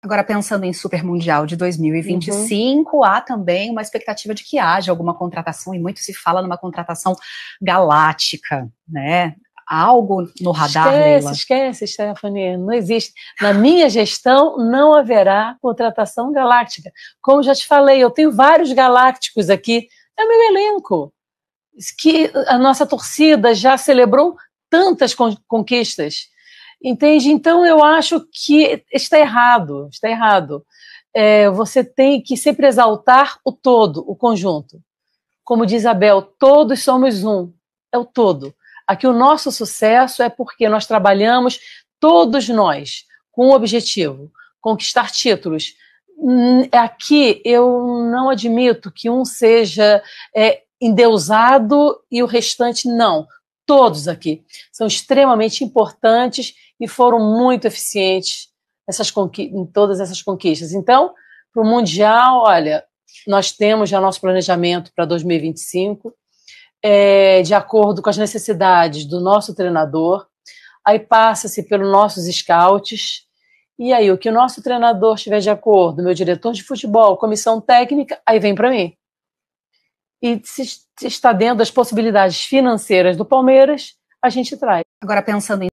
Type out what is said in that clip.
Agora, pensando em Super Mundial de 2025, uhum. há também uma expectativa de que haja alguma contratação, e muito se fala numa contratação galáctica, né? Algo no radar, esquece, Leila? Esquece, Stephanie, não existe. Na minha gestão, não haverá contratação galáctica. Como já te falei, eu tenho vários galácticos aqui, é o meu elenco, que a nossa torcida já celebrou tantas conquistas Entende? Então eu acho que está errado, está errado. É, você tem que sempre exaltar o todo, o conjunto. Como diz Abel, todos somos um, é o todo. Aqui o nosso sucesso é porque nós trabalhamos, todos nós, com o objetivo, conquistar títulos. Hum, aqui eu não admito que um seja é, endeusado e o restante não todos aqui são extremamente importantes e foram muito eficientes essas em todas essas conquistas. Então, para o Mundial, olha, nós temos já nosso planejamento para 2025, é, de acordo com as necessidades do nosso treinador, aí passa-se pelos nossos scouts, e aí o que o nosso treinador estiver de acordo, meu diretor de futebol, comissão técnica, aí vem para mim e se, está dentro das possibilidades financeiras do Palmeiras, a gente traz. Agora, pensando em